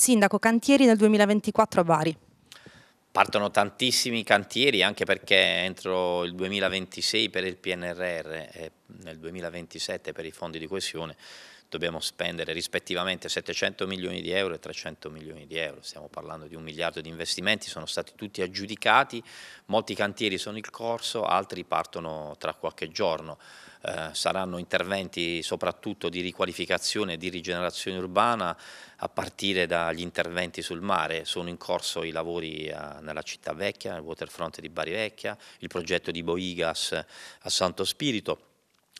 Sindaco, cantieri nel 2024 a Bari. Partono tantissimi cantieri anche perché entro il 2026 per il PNRR e eh, nel 2027 per i fondi di coesione dobbiamo spendere rispettivamente 700 milioni di euro e 300 milioni di euro, stiamo parlando di un miliardo di investimenti, sono stati tutti aggiudicati, molti cantieri sono in corso, altri partono tra qualche giorno, eh, saranno interventi soprattutto di riqualificazione e di rigenerazione urbana a partire dagli interventi sul mare, sono in corso i lavori eh, nella città vecchia, nel waterfront di Bari Vecchia, il progetto di Boigas eh, a Santo Spirito,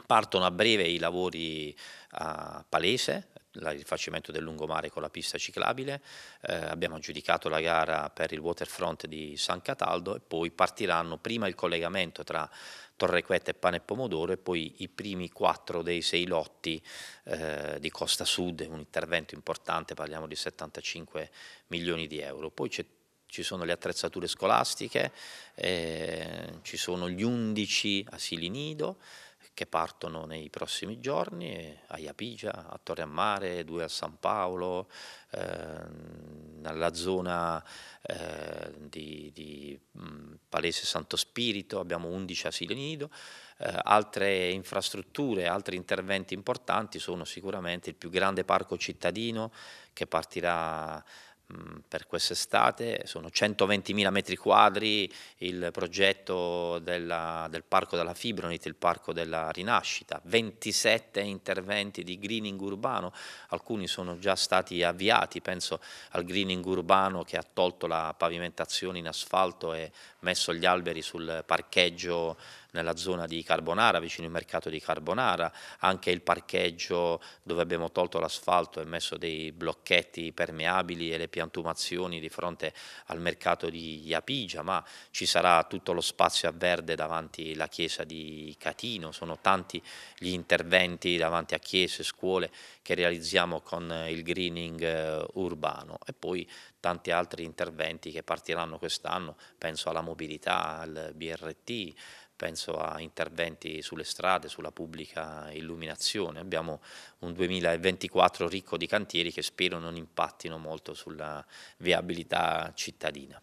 Partono a breve i lavori a Palese, il rifacimento del lungomare con la pista ciclabile, eh, abbiamo aggiudicato la gara per il waterfront di San Cataldo e poi partiranno prima il collegamento tra Torrequetta e Pane e Pomodoro e poi i primi quattro dei sei lotti eh, di Costa Sud, un intervento importante, parliamo di 75 milioni di euro. Poi c'è ci sono le attrezzature scolastiche, eh, ci sono gli 11 asili nido, che partono nei prossimi giorni eh, a Iapigia, a Torre a Mare, due a San Paolo, eh, nella zona eh, di, di mm, Palese Santo Spirito, abbiamo 11 asili nido, eh, altre infrastrutture, altri interventi importanti sono sicuramente il più grande parco cittadino che partirà Mm, per quest'estate, sono 120.000 metri quadri il progetto della, del Parco della Fibronit, il Parco della Rinascita, 27 interventi di greening urbano, alcuni sono già stati avviati, penso al greening urbano che ha tolto la pavimentazione in asfalto e messo gli alberi sul parcheggio nella zona di Carbonara, vicino al mercato di Carbonara, anche il parcheggio dove abbiamo tolto l'asfalto e messo dei blocchetti permeabili e le piantumazioni di fronte al mercato di Iapigia, ma ci sarà tutto lo spazio a verde davanti alla chiesa di Catino, sono tanti gli interventi davanti a chiese, scuole che realizziamo con il greening eh, urbano e poi tanti altri interventi che partiranno quest'anno, penso alla mobilità, al BRT, penso a interventi sulle strade, sulla pubblica illuminazione. Abbiamo un 2024 ricco di cantieri che spero non impattino molto sulla viabilità cittadina.